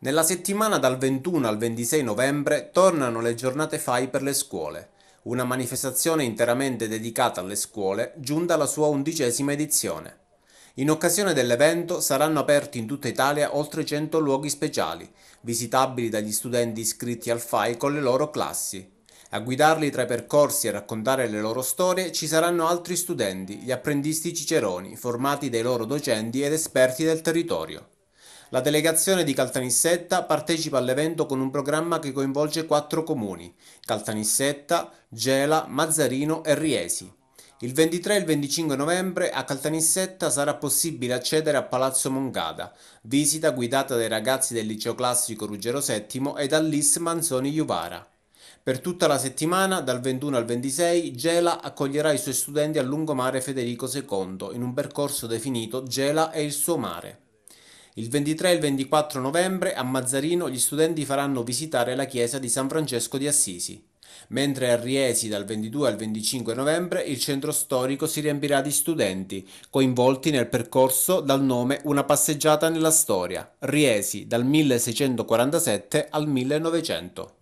Nella settimana dal 21 al 26 novembre tornano le giornate FAI per le scuole, una manifestazione interamente dedicata alle scuole giunta alla sua undicesima edizione. In occasione dell'evento saranno aperti in tutta Italia oltre 100 luoghi speciali, visitabili dagli studenti iscritti al FAI con le loro classi. A guidarli tra i percorsi e raccontare le loro storie ci saranno altri studenti, gli apprendisti ciceroni, formati dai loro docenti ed esperti del territorio. La delegazione di Caltanissetta partecipa all'evento con un programma che coinvolge quattro comuni, Caltanissetta, Gela, Mazzarino e Riesi. Il 23 e il 25 novembre a Caltanissetta sarà possibile accedere a Palazzo Mongada, visita guidata dai ragazzi del liceo classico Ruggero VII e dall'IS Manzoni Juvara. Per tutta la settimana, dal 21 al 26, Gela accoglierà i suoi studenti al lungomare Federico II in un percorso definito Gela e il suo mare. Il 23 e il 24 novembre a Mazzarino gli studenti faranno visitare la chiesa di San Francesco di Assisi, mentre a Riesi dal 22 al 25 novembre il centro storico si riempirà di studenti coinvolti nel percorso dal nome Una passeggiata nella storia, Riesi dal 1647 al 1900.